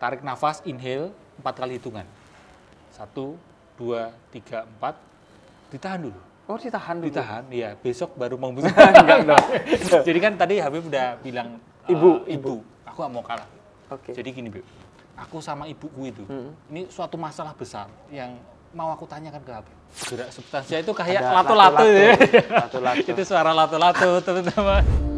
Tarik nafas, inhale, empat kali hitungan. Satu, dua, tiga, empat. Ditahan dulu. Oh, ditahan dulu? Ditahan, iya. Besok baru mau Enggak Jadi kan tadi Habib udah bilang, Ibu, uh, eh, ibu, ibu, aku gak mau kalah. Okay. Jadi gini, Bu. Aku sama ibuku itu, hmm. ini suatu masalah besar yang mau aku tanyakan ke Habib. Gerak substansi itu kayak lato-lato ya. lato itu suara lato-lato, teman-teman.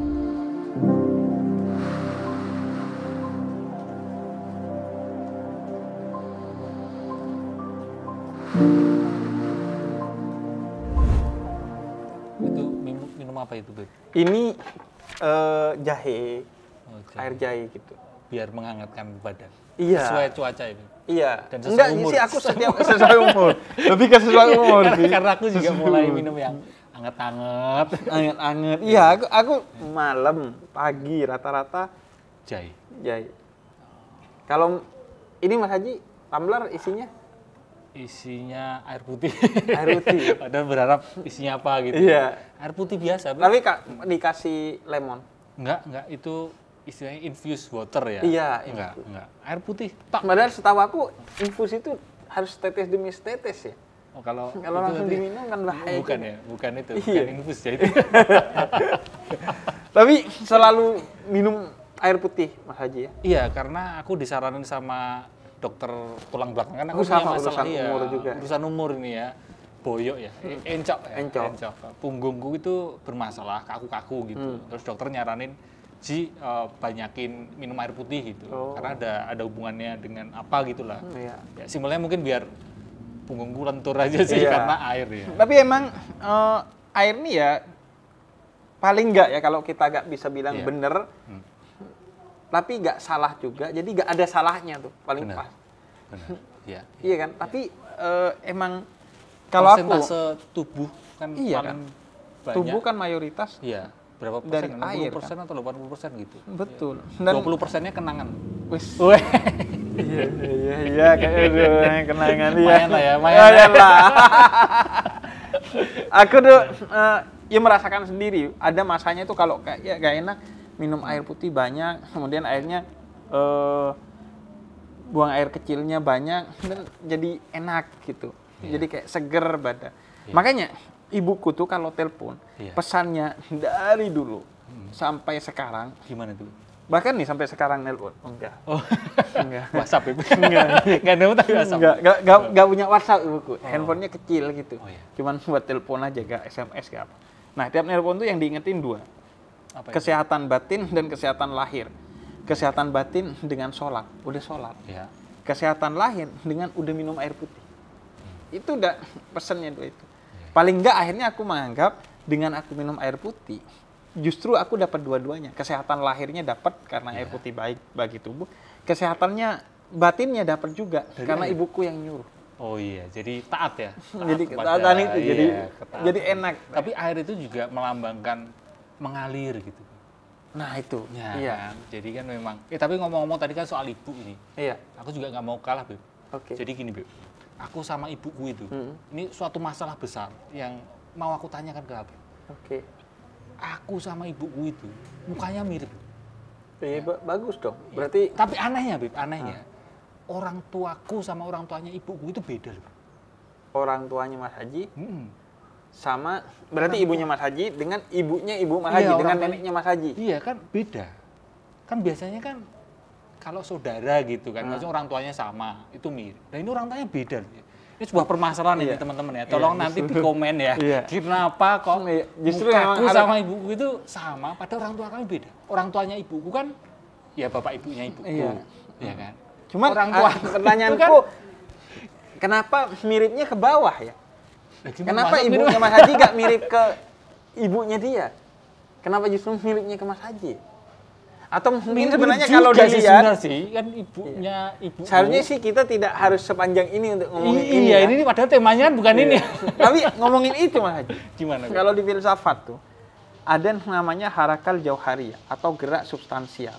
apa itu, Beb? Ini uh, jahe. Oh, jahe. Air jahe gitu. Biar menghangatkan badan. Iya. Sesuai cuaca ini. Iya. Dan sesuai Enggak, umur. sih aku setiap sesuai umur. Lebih ke sesuai iya, umur sih. Karena aku juga sesuai mulai umur. minum yang anget-anget. Anget-anget. Iya, aku aku malam, pagi rata-rata jahe. Jahe. Kalau ini Mas Haji, tumbler isinya isinya air putih. Air putih. Padahal berharap isinya apa gitu. Iya. Air putih biasa. Tapi kak dikasih lemon. Enggak, enggak itu istilahnya infused water ya. Iya. Enggak, enggak. Air putih. Tak. Padahal setahu aku infus itu harus tetes demi tetes ya. Oh, kalau kalau langsung diminum kan bahaya. Bukan ya, bukan itu, iya. bukan infus ya itu. Tapi selalu minum air putih Mas Haji ya. Iya, karena aku disaranin sama dokter tulang belakang kan aku sama masalah, urusan ya, umur juga. Urusan umur ini ya. Boyok ya, hmm. encok ya, encok. encok. Punggungku itu bermasalah, kaku-kaku gitu. Hmm. Terus dokter nyaranin Ji uh, banyakin minum air putih gitu. Oh. Karena ada ada hubungannya dengan apa gitulah. Hmm, iya. Ya simbolnya mungkin biar punggungku lentur aja sih iya. karena air ya. Tapi emang uh, air nih ya paling enggak ya kalau kita nggak bisa bilang iya. bener hmm tapi nggak salah juga jadi nggak ada salahnya tuh paling benar. pas iya Ya, ya, iya kan ya. tapi uh, emang kalau aku tubuh kan iya kan banyak. tubuh kan mayoritas iya berapa persen dari 60 air, kan? persen kan? atau 80 persen gitu betul ya. Dan, 20 persennya kenangan wis iya iya iya kayaknya kenangan iya mayan lah ya mayan oh, lah iya aku tuh uh, ya merasakan sendiri ada masanya itu kalau kayak ya gak enak minum air putih banyak kemudian airnya uh, buang air kecilnya banyak dan jadi enak gitu yeah. jadi kayak seger badan yeah. makanya ibuku tuh kalau telepon yeah. pesannya dari dulu hmm. sampai sekarang gimana tuh bahkan nih sampai sekarang nelpon enggak oh enggak WhatsApp ibu ya? enggak enggak nelpon tapi WhatsApp enggak enggak enggak, oh. enggak punya WhatsApp ibuku oh. handphonenya kecil gitu oh, iya. cuman buat telepon aja gak SMS enggak apa nah tiap nelpon tuh yang diingetin dua apa kesehatan batin dan kesehatan lahir. Kesehatan batin dengan sholat, udah sholat. Ya. Kesehatan lahir dengan udah minum air putih. Hmm. Itu udah pesannya dua itu. Ya. Paling enggak akhirnya aku menganggap dengan aku minum air putih, justru aku dapat dua-duanya. Kesehatan lahirnya dapat karena ya. air iya. putih baik bagi tubuh. Kesehatannya batinnya dapat juga Dari karena air. ibuku yang nyuruh. Oh iya, jadi taat ya. Taat jadi taat itu iya, jadi jadi enak. Tapi air itu juga melambangkan mengalir gitu. Nah itu, ya, iya. Kan? Jadi kan memang. Eh tapi ngomong-ngomong tadi kan soal ibu ini. Iya. Aku juga nggak mau kalah, Beb. Oke. Jadi gini, Beb. Aku sama ibuku itu, -hmm. ini suatu masalah besar yang mau aku tanyakan ke Abi. Oke. Aku sama ibuku itu mukanya mirip. Iya, ya. bagus dong. Iya. Berarti. Tapi anehnya, Beb, anehnya. Ah. Orang tuaku sama orang tuanya ibuku itu beda loh. Orang tuanya Mas Haji? -hmm sama berarti kan, ibunya Mas Haji dengan ibunya ibu Mas iya, Haji iya, dengan neneknya Mas Haji. Iya kan beda. Kan biasanya kan kalau saudara gitu kan, hmm. maksudnya orang tuanya sama, itu mirip. Dan nah, ini orang tuanya beda. Ini sebuah permasalahan iya. ini teman ya. Tolong iya, nanti di komen ya. Iya. Kenapa kok iya, justru aku sama ada... ibuku itu sama, padahal orang tua kami beda. Orang tuanya ibuku kan ya bapak ibunya ibuku. Iya. Ya kan. cuma orang ah, tua pertanyaanku kan, kenapa miripnya ke bawah ya? Ya, Kenapa ibunya Mas Haji gak mirip ke ibunya dia? Kenapa justru miripnya ke Mas Haji? Atau mungkin sebenarnya kalau dilihat sih kan ibunya iya. ibunya. ibu. Seharusnya sih kita tidak harus sepanjang ini untuk ngomongin ini. Iya, ya. ini padahal temanya kan bukan iya. ini. Ya. Tapi ngomongin itu Mas Haji. Gimana? Kalau di filsafat tuh ada namanya harakal jauhari atau gerak substansial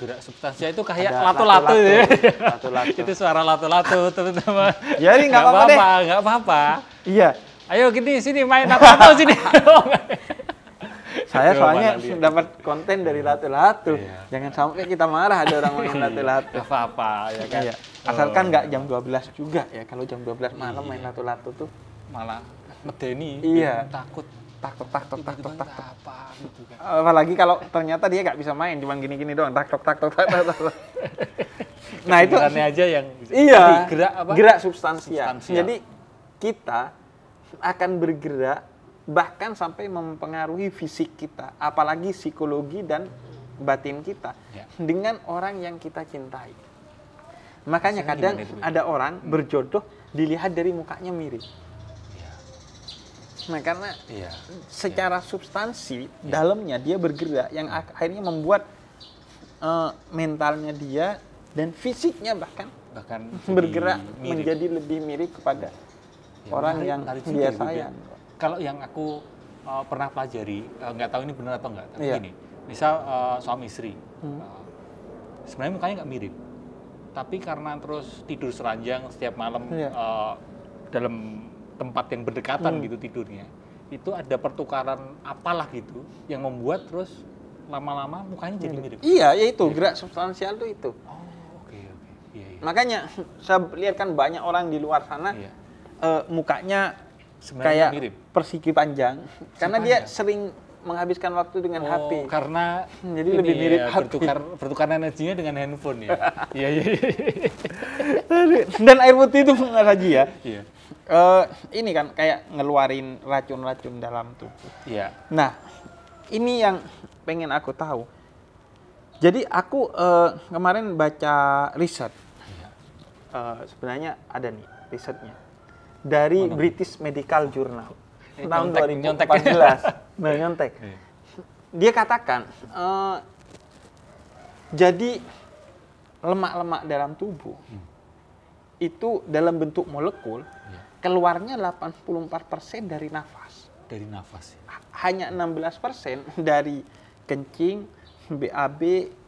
gerak substansi ya, itu kayak latu-latu ya. Lato-lato. itu suara latu-latu, teman-teman. Jadi ya, nggak apa-apa deh. Nggak apa-apa. Iya. Ayo gini sini main latu-latu sini. Saya soalnya dapat konten dari latu-latu. Iya. Jangan sampai kita marah ada orang main iya, latu-latu. Gak apa-apa ya kan. Iya. Asalkan oh. nggak jam 12 juga ya. Kalau jam 12 malam main iya. latu-latu tuh malah medeni, iya. takut tak tak tak tak tak tak apa gitu kan. Apalagi kalau ternyata dia nggak bisa main cuma gini-gini doang tak tak tak tak tok Nah, itu aja yang iya, gerak apa? Gerak substansial. substansial. Jadi kita akan bergerak bahkan sampai mempengaruhi fisik kita, apalagi psikologi dan batin kita ya. dengan orang yang kita cintai. Makanya Saya kadang ada orang berjodoh dilihat dari mukanya mirip. Nah, karena iya, secara iya. substansi iya. dalamnya dia bergerak yang akhirnya membuat uh, mentalnya dia dan fisiknya bahkan bahkan bergerak mirip. menjadi lebih mirip kepada ya, orang menarik, yang menarik dia sayang. Kalau yang aku uh, pernah pelajari, uh, nggak tahu ini benar atau enggak, tapi iya. gini, misal uh, suami istri, hmm. uh, sebenarnya mukanya nggak mirip, tapi karena terus tidur seranjang setiap malam iya. uh, dalam tempat yang berdekatan hmm. gitu tidurnya itu ada pertukaran apalah gitu yang membuat terus lama-lama mukanya jadi mirip. Iya, ya itu ya. gerak substansial tuh itu. Oh, oke okay, oke. Okay. Iya, iya. Makanya saya lihat kan banyak orang di luar sana iya. uh, mukanya Sebenarnya kayak mirip. persegi panjang Sepanjang. karena dia sering menghabiskan waktu dengan oh, HP. Karena jadi lebih ya, mirip ya, bertukar bertukar energinya dengan handphone ya. Iya, iya iya. Dan air putih itu nggak saji ya. Iya uh, ini kan kayak ngeluarin racun-racun dalam tubuh. Iya. Yeah. Nah, ini yang pengen aku tahu. Jadi aku uh, kemarin baca riset. Yeah. Iya. Uh, sebenarnya ada nih risetnya dari oh, British Medical Journal eh, tahun nyontek, 2014. Nyontek. nyontek. Iya. Dia katakan uh, jadi lemak-lemak dalam tubuh hmm itu dalam bentuk molekul ya. keluarnya 84% dari nafas. Dari nafas. Ya. Hanya 16% dari kencing, BAB,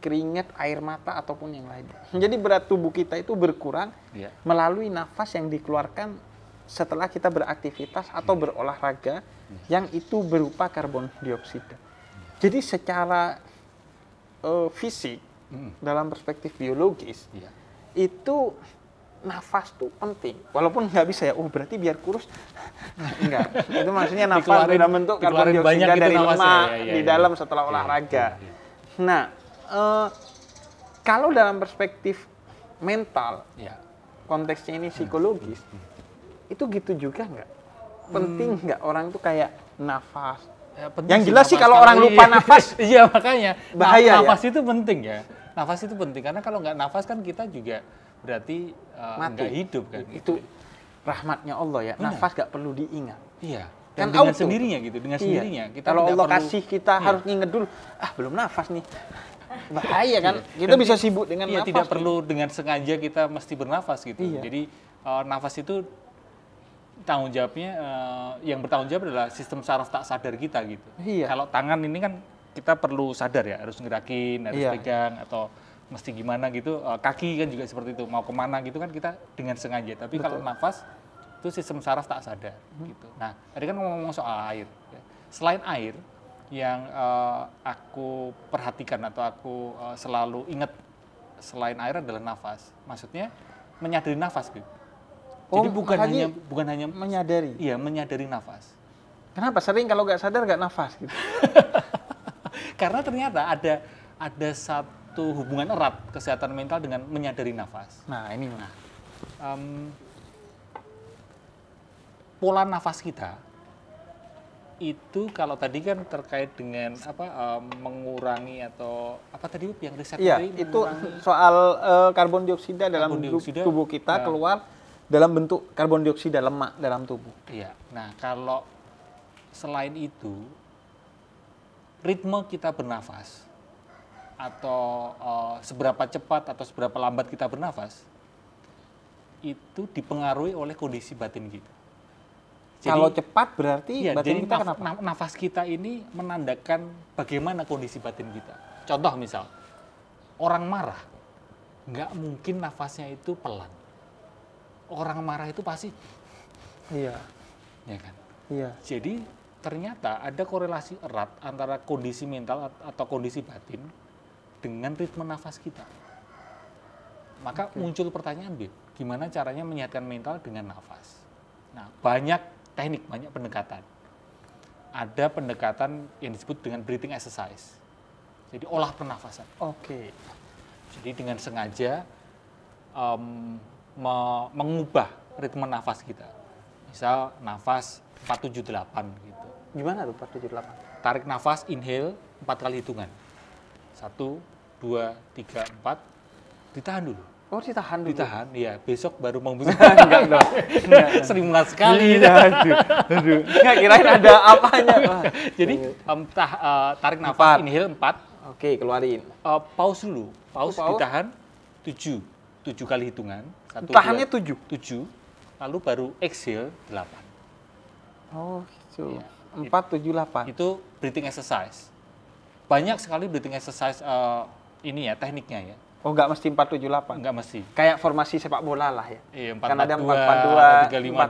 keringat, air mata ataupun yang lain. Jadi berat tubuh kita itu berkurang ya. melalui nafas yang dikeluarkan setelah kita beraktivitas atau ya. berolahraga ya. yang itu berupa karbon dioksida. Ya. Jadi secara uh, fisik hmm. dalam perspektif biologis ya. itu nafas tuh penting. Walaupun nggak bisa ya, oh berarti biar kurus. Enggak. itu maksudnya nafas dalam bentuk karbon dioksida gitu dari lemak ya, ya, ya, di iya. dalam setelah iya, olahraga. Ya, ya. Nah, eh, kalau dalam perspektif mental, ya. konteksnya ini hmm. psikologis, ya. itu gitu juga nggak? Penting nggak orang tuh kayak nafas? Ya, yang jelas sih kalau orang lupa iya. nafas, iya makanya bahaya. Nah, ya? Nafas ya? itu penting ya. Nafas itu penting karena kalau nggak nafas kan kita juga berarti uh, Mati. hidup kan. Itu gitu. rahmatnya Allah ya. Benar. Nafas gak perlu diingat. Iya. Kan Dan kan dengan sendirinya gitu, dengan iya. sendirinya. Kita Kalau Allah perlu, kasih kita iya. harus nginget dulu, ah belum nafas nih. Bahaya kan? Iya. Kita Dan bisa sibuk dengan iya, nafas. tidak gitu. perlu dengan sengaja kita mesti bernafas gitu. Iya. Jadi uh, nafas itu tanggung jawabnya uh, yang bertanggung jawab adalah sistem saraf tak sadar kita gitu. Iya. Kalau tangan ini kan kita perlu sadar ya, harus ngerakin, harus iya. pegang atau mesti gimana gitu eh, kaki kan juga seperti itu mau kemana gitu kan kita dengan sengaja tapi Betul. kalau nafas itu sistem saraf tak sadar hmm. gitu nah tadi kan ngomong-ngomong soal air ya. selain air yang uh, aku perhatikan atau aku uh, selalu ingat selain air adalah nafas maksudnya menyadari nafas gitu oh, jadi bukan hanya bukan hanya menyadari iya menyadari nafas kenapa sering kalau nggak sadar nggak nafas gitu karena ternyata ada ada satu satu hubungan erat kesehatan mental dengan menyadari nafas. Nah, ini nah. Um, pola nafas kita itu kalau tadi kan terkait dengan apa um, mengurangi atau apa tadi yang riset ya, itu soal uh, karbon dioksida dalam dioksida, tubuh kita uh, keluar dalam bentuk karbon dioksida lemak dalam tubuh. Iya. Nah, kalau selain itu ritme kita bernafas atau uh, seberapa cepat atau seberapa lambat kita bernafas itu dipengaruhi oleh kondisi batin kita. Jadi, Kalau cepat berarti ya, batin kita naf kenapa? Nafas kita ini menandakan bagaimana kondisi batin kita. Contoh misal, orang marah, nggak mungkin nafasnya itu pelan. Orang marah itu pasti, iya, ya kan. Iya. Jadi ternyata ada korelasi erat antara kondisi mental atau kondisi batin dengan ritme nafas kita. Maka okay. muncul pertanyaan, Bib, gimana caranya menyehatkan mental dengan nafas? Nah, banyak teknik, banyak pendekatan. Ada pendekatan yang disebut dengan breathing exercise. Jadi olah pernafasan. Oke. Okay. Jadi dengan sengaja um, me mengubah ritme nafas kita. Misal nafas 478 gitu. Gimana tuh 478? Tarik nafas, inhale, empat kali hitungan. Satu, dua, tiga, empat. Ditahan dulu. Oh, ditahan dulu. Ditahan, iya. Besok baru mau buka. enggak enggak. Iya. Sering mulai sekali. Iya, aduh, aduh. Enggak kirain ada apanya. Jadi, um, tah, uh, tarik nafas, empat. inhale empat Oke, keluarin. Uh, pause dulu. Oh, pause, ditahan tujuh tujuh kali hitungan. Satu, Tahannya dua, tujuh? Tujuh. Lalu baru exhale delapan Oh, gitu. Ya. tujuh tujuh, delapan. Itu breathing exercise banyak sekali breathing exercise uh, ini ya tekniknya ya. Oh, nggak mesti 478. Nggak mesti. Kayak formasi sepak bola lah ya. Iya, 442. Kan ada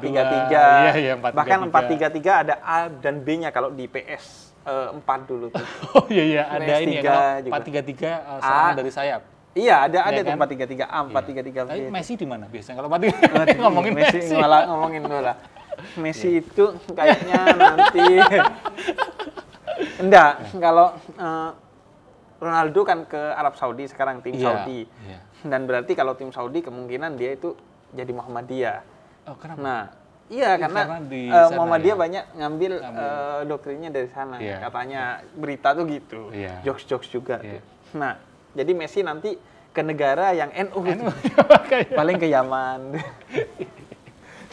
442, 433. Iya, iya, 433. Bahkan 433 ada A dan B-nya kalau di PS uh, 4 dulu tuh. oh iya iya, ada PS3 ini ya. 433 uh, tiga eh, dari sayap. Iya, ada ada ya, kan? 433 A, 433 iya. B. Tapi Messi di mana biasanya kalau 433 ngomongin Messi. Messi malah ngomongin bola. Messi yeah. itu kayaknya nanti Enggak, kalau uh, Ronaldo kan ke Arab Saudi sekarang tim yeah. Saudi. Yeah. Dan berarti kalau tim Saudi kemungkinan dia itu jadi Muhammadiyah. Oh, kenapa? Nah, iya, iya karena, karena di uh, Muhammadiyah ya? banyak ngambil, ngambil. Uh, eh, doktrinnya dari sana. Yeah. Katanya berita tuh gitu. Yeah. Jokes-jokes juga yeah. Nah, jadi Messi nanti ke negara yang NU. NU. Paling ke Yaman.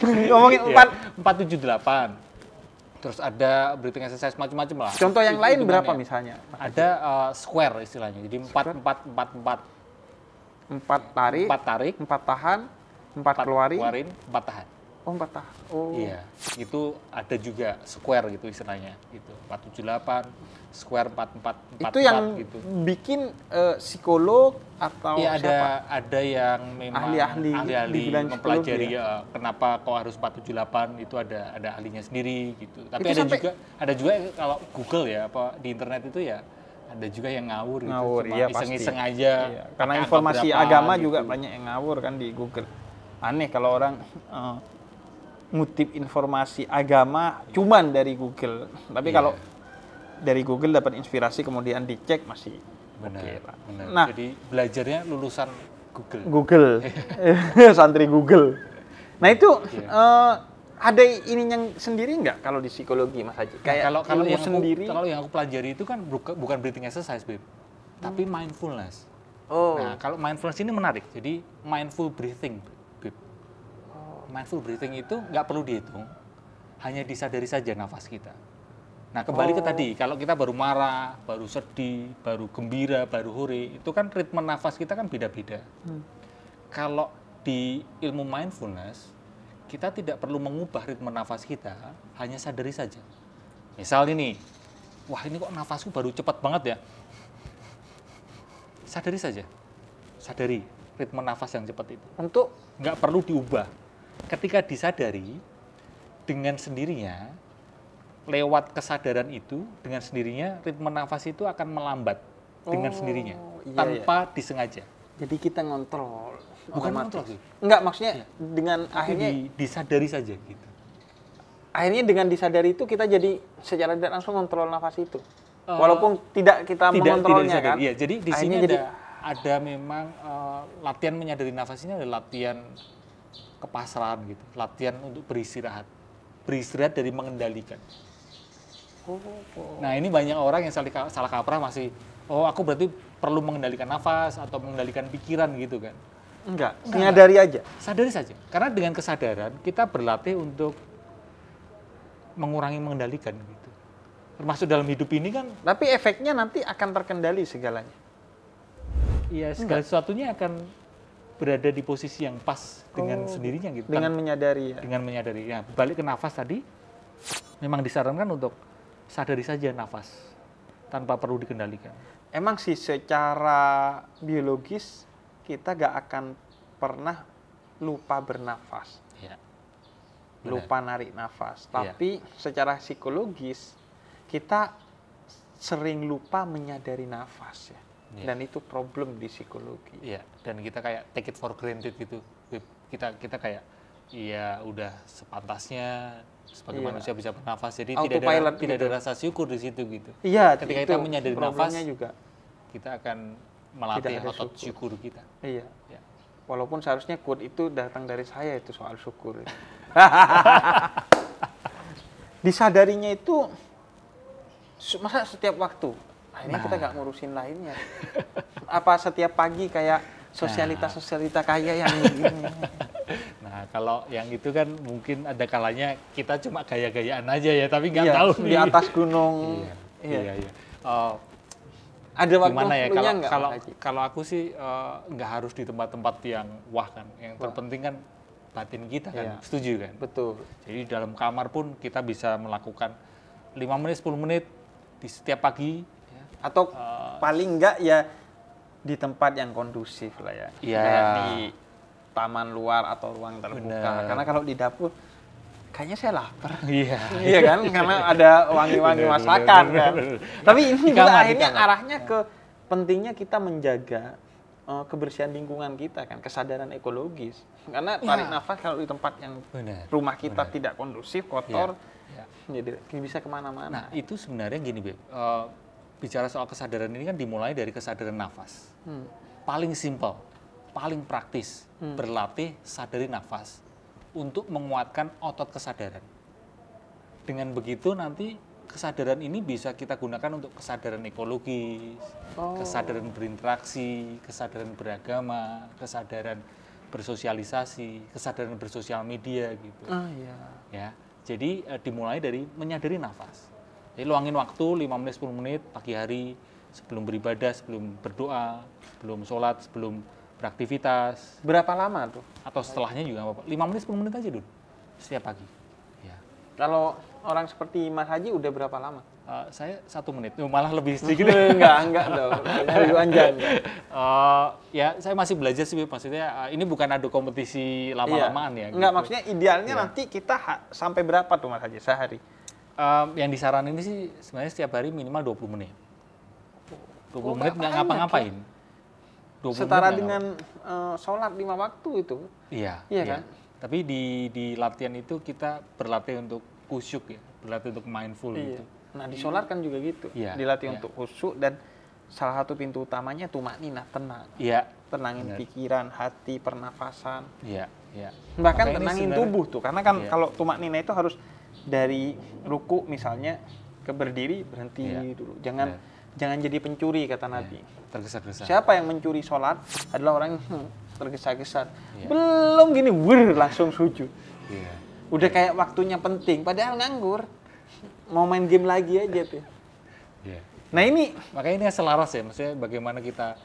Iya. Ngomongin empat empat tujuh delapan terus ada breathing exercise macam-macam lah. Contoh yang lain berapa misalnya? Ada uh, square istilahnya. Jadi empat empat empat empat empat tarik, empat tarik, empat tahan, empat, empat keluarin, keluarin, empat tahan oh patah oh iya itu ada juga square gitu istilahnya gitu 478 square 44 itu yang gitu. bikin uh, psikolog atau ya, ada siapa? ada yang memang ahli-ahli ahli-ahli mempelajari ya. Eh, kenapa kok harus 478 itu ada ada ahlinya sendiri gitu tapi itu ada sampai... juga ada juga kalau Google ya apa di internet itu ya ada juga yang ngawur, gitu, ngawur gitu. Cuma iseng iya, iseng-iseng aja. Iya. Karena informasi berapa, agama gitu. juga banyak yang ngawur kan di Google. Aneh kalau orang uh, ngutip informasi agama cuman dari Google. Tapi yeah. kalau dari Google dapat inspirasi kemudian dicek masih benar. Okay, benar. Nah, jadi belajarnya lulusan Google. Google. Santri Google. Nah, itu yeah. Iya. uh, ada ini yang sendiri nggak kalau di psikologi Mas Haji? Nah, Kayak kalau kalau yang sendiri kalau yang aku pelajari itu kan buka, bukan breathing exercise, Beb. Hmm. Tapi mindfulness. Oh. Nah, kalau mindfulness ini menarik. Jadi mindful breathing mindful breathing itu nggak perlu dihitung, hanya disadari saja nafas kita. Nah kembali oh. ke tadi, kalau kita baru marah, baru sedih, baru gembira, baru hore, itu kan ritme nafas kita kan beda-beda. Hmm. Kalau di ilmu mindfulness, kita tidak perlu mengubah ritme nafas kita, hanya sadari saja. Misal ini, wah ini kok nafasku baru cepat banget ya. Sadari saja, sadari ritme nafas yang cepat itu. Untuk nggak perlu diubah ketika disadari dengan sendirinya lewat kesadaran itu dengan sendirinya ritme nafas itu akan melambat oh, dengan sendirinya iya, tanpa iya. disengaja. Jadi kita ngontrol. Bukan ngontrol sih. Enggak maksudnya ya. dengan Tapi akhirnya di, disadari saja gitu. Akhirnya dengan disadari itu kita jadi secara tidak langsung ngontrol nafas itu. Uh, Walaupun tidak kita tidak, mengontrolnya tidak kan. Iya, jadi di akhirnya sini jadi, ada ada memang uh, latihan menyadari nafas ini adalah latihan kepasrahan gitu latihan untuk beristirahat beristirahat dari mengendalikan nah ini banyak orang yang salah kaprah masih oh aku berarti perlu mengendalikan nafas atau mengendalikan pikiran gitu kan enggak, enggak menyadari aja sadari saja karena dengan kesadaran kita berlatih untuk mengurangi mengendalikan gitu termasuk dalam hidup ini kan tapi efeknya nanti akan terkendali segalanya iya segala enggak. sesuatunya akan berada di posisi yang pas dengan oh, sendirinya gitu. Dengan menyadari ya. Dengan menyadari. Ya, balik ke nafas tadi memang disarankan untuk sadari saja nafas tanpa perlu dikendalikan. Emang sih secara biologis kita gak akan pernah lupa bernafas. Ya. Lupa narik nafas. Ya. Tapi ya. secara psikologis kita sering lupa menyadari nafas ya yeah. dan itu problem di psikologi yeah. dan kita kayak take it for granted gitu kita kita kayak ya udah sepantasnya sebagai yeah. manusia bisa bernafas jadi Auto tidak ada gitu. ada rasa syukur di situ gitu iya yeah, ketika itu kita menyadari nafas juga kita akan melatih otot syukur. syukur kita iya yeah. yeah. walaupun seharusnya quote itu datang dari saya itu soal syukur ya. disadarinya itu masa setiap waktu akhirnya nah. kita nggak ngurusin lainnya apa setiap pagi kayak sosialita sosialita nah. kaya yang gini nah kalau yang itu kan mungkin ada kalanya kita cuma gaya-gayaan aja ya tapi nggak iya, tahu di nih. atas gunung iya iya, iya. iya. Oh, ada waktu gimana ya kalau enggak, kalau kalau aku sih eh, nggak uh, harus di tempat-tempat yang wah kan yang wah. terpenting kan batin kita kan iya. setuju kan betul jadi dalam kamar pun kita bisa melakukan lima menit 10 menit di setiap pagi atau uh, paling enggak ya di tempat yang kondusif lah ya. Iya. Yeah. di taman luar atau ruang terbuka. Bener. Karena kalau di dapur kayaknya saya lapar. Iya. iya kan? Karena ada wangi-wangi masakan bener, kan. Tapi ini juga kamar, akhirnya arahnya ke pentingnya kita menjaga uh, kebersihan lingkungan kita kan, kesadaran ekologis. Karena tarik iya. tarik nafas kalau di tempat yang bener, rumah kita bener. tidak kondusif, iya. kotor, yeah. jadi bisa kemana-mana. Nah itu sebenarnya gini, Beb. Uh, bicara soal kesadaran ini kan dimulai dari kesadaran nafas. Hmm. Paling simpel, paling praktis, hmm. berlatih sadari nafas untuk menguatkan otot kesadaran. Dengan begitu nanti kesadaran ini bisa kita gunakan untuk kesadaran ekologis, oh. kesadaran berinteraksi, kesadaran beragama, kesadaran bersosialisasi, kesadaran bersosial media gitu. Ah, iya. Ya, jadi eh, dimulai dari menyadari nafas. Jadi luangin waktu 5 menit 10 menit pagi hari sebelum beribadah, sebelum berdoa, sebelum sholat, sebelum beraktivitas. Berapa lama tuh? Atau setelahnya juga apa? 5 menit 10 menit aja dulu setiap pagi. Ya. Kalau orang seperti Mas Haji udah berapa lama? Uh, saya satu menit, oh, malah lebih sedikit. enggak, enggak dong. Lebih panjang. uh, ya, saya masih belajar sih, maksudnya uh, ini bukan adu kompetisi iya. lama-lamaan iya. ya. Gitu. Enggak, maksudnya idealnya iya. nanti kita sampai berapa tuh Mas Haji sehari? Um, yang ini sih sebenarnya setiap hari minimal 20 menit. 20 oh, menit nggak ngapa-ngapain. Ya? Setara dengan uh, sholat lima waktu itu. Iya. Iya, iya. kan? Iya. Tapi di di latihan itu kita berlatih untuk kusyuk ya, berlatih untuk mindful iya. gitu. Nah di sholat kan juga gitu, iya, dilatih iya. untuk kusyuk dan salah satu pintu utamanya tumak nina tenang. Iya. Tenangin bener. pikiran, hati, pernafasan. Iya. Iya. Bahkan Makanya tenangin tubuh tuh, karena kan iya. kalau tumak nina itu harus dari ruku misalnya ke berdiri berhenti yeah. dulu. Jangan yeah. jangan jadi pencuri kata yeah. Nabi. Tergesa-gesa. Siapa yang mencuri sholat adalah orang yang tergesa-gesa. Yeah. Belum gini, wur langsung sujud. Yeah. Udah iya. kayak waktunya penting, padahal nganggur. Mau main game lagi aja iya. tuh. Yeah. Nah ini makanya ini selaras ya, maksudnya bagaimana kita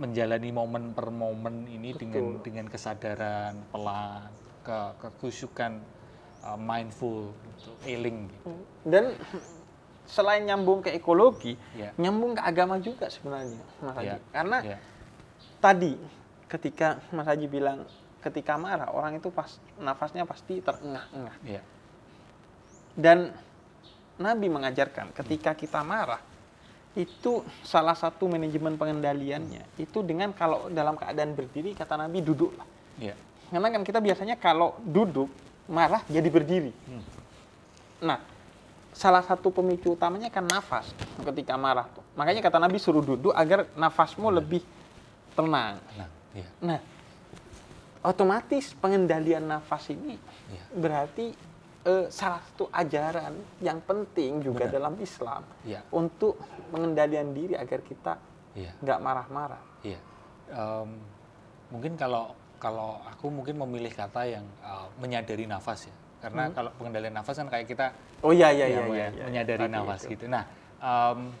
menjalani momen per momen ini Betul. dengan dengan kesadaran pelan, ke kekusukan Uh, mindful, gitu, healing. Gitu. Hmm. Dan selain nyambung ke ekologi, yeah. nyambung ke agama juga sebenarnya, Mas Haji. Yeah. Karena yeah. tadi ketika Mas Haji bilang ketika marah orang itu pas nafasnya pasti terengah-engah. Yeah. Dan Nabi mengajarkan ketika kita marah itu salah satu manajemen pengendaliannya itu dengan kalau dalam keadaan berdiri kata Nabi duduklah. Yeah. Karena kan kita biasanya kalau duduk marah jadi berdiri. Hmm. Nah, salah satu pemicu utamanya kan nafas ketika marah tuh. Makanya kata Nabi suruh duduk agar nafasmu iya. lebih tenang. Nah, Ya. nah, otomatis pengendalian nafas ini ya. berarti eh, salah satu ajaran yang penting juga Benar. dalam Islam ya. untuk pengendalian diri agar kita iya. nggak marah-marah. Um, mungkin kalau kalau aku mungkin memilih kata yang uh, menyadari nafas ya. Karena hmm. kalau pengendalian nafas kan kayak kita Oh iya iya ya, iya, iya, iya menyadari iya, nafas itu. gitu. Nah, um,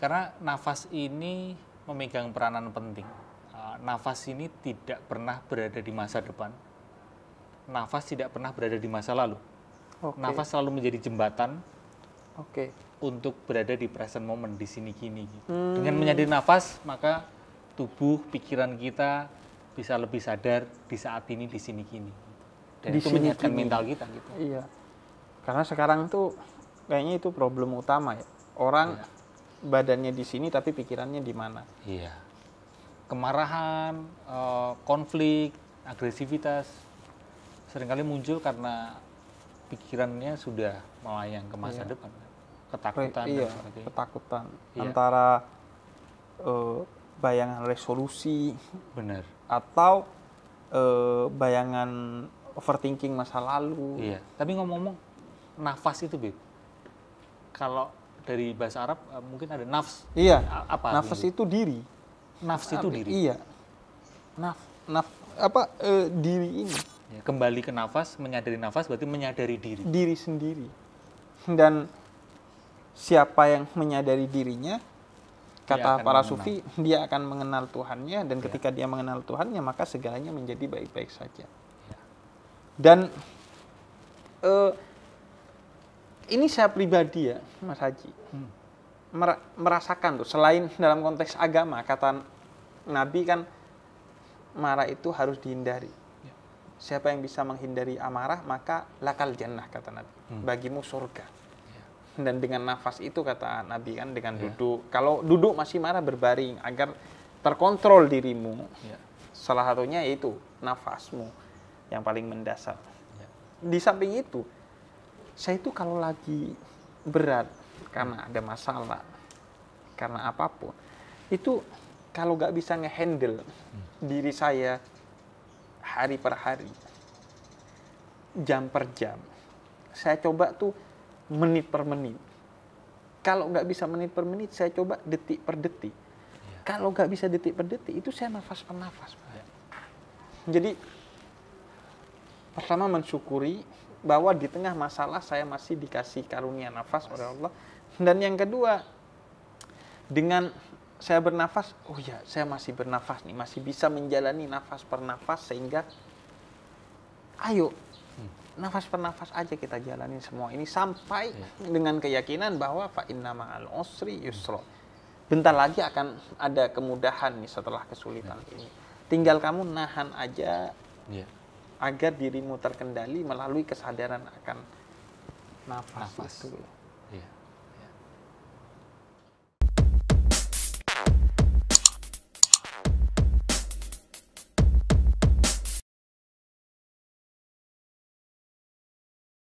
karena nafas ini memegang peranan penting. Uh, nafas ini tidak pernah berada di masa depan. Nafas tidak pernah berada di masa lalu. Okay. Nafas selalu menjadi jembatan. Oke. Okay. Untuk berada di present moment di sini kini. Gitu. Hmm. Dengan menyadari nafas, maka tubuh, pikiran kita bisa lebih sadar di saat ini di sini kini dan di itu sini, menyiapkan kini. mental kita gitu iya karena sekarang tuh kayaknya itu problem utama ya orang iya. badannya di sini tapi pikirannya di mana iya kemarahan eh, konflik agresivitas seringkali muncul karena pikirannya sudah melayang ke masa iya. depan ketakutan iya, dan ketakutan iya. antara uh, bayangan resolusi benar atau e, bayangan overthinking masa lalu. Iya. Tapi ngomong-ngomong nafas itu, Bib. Kalau dari bahasa Arab eh, mungkin ada nafs. Iya. apa? Nafas itu diri. Nafs itu diri. Iya. Naf naf apa e, diri ini. Ya, kembali ke nafas, menyadari nafas berarti menyadari diri. Diri sendiri. Dan siapa yang menyadari dirinya kata para mengenal. sufi dia akan mengenal Tuhannya dan ya. ketika dia mengenal Tuhannya maka segalanya menjadi baik-baik saja ya. dan uh, ini saya pribadi ya Mas Haji hmm. merasakan tuh selain dalam konteks agama kata Nabi kan marah itu harus dihindari ya. siapa yang bisa menghindari amarah maka lakal jannah kata Nabi hmm. bagimu surga dan dengan nafas itu kata Nabi kan dengan yeah. duduk. Kalau duduk masih marah berbaring agar terkontrol dirimu. Yeah. Salah satunya yaitu nafasmu yang paling mendasar. Yeah. Di samping itu, saya itu kalau lagi berat karena hmm. ada masalah, karena apapun, itu kalau nggak bisa ngehandle hmm. diri saya hari per hari, jam per jam, saya coba tuh menit per menit. Kalau nggak bisa menit per menit, saya coba detik per detik. Ya. Kalau nggak bisa detik per detik, itu saya nafas per nafas. Ya. Jadi pertama mensyukuri bahwa di tengah masalah saya masih dikasih karunia nafas oleh Allah. Dan yang kedua, dengan saya bernafas, oh ya, saya masih bernafas nih, masih bisa menjalani nafas per nafas sehingga ayo nafas per nafas aja kita jalani semua ini sampai iya. dengan keyakinan bahwa fa inna ma'al usri yusra. Bentar lagi akan ada kemudahan nih setelah kesulitan hmm. ini. Tinggal kamu nahan aja yeah. agar dirimu terkendali melalui kesadaran akan nafas, nafas. itu.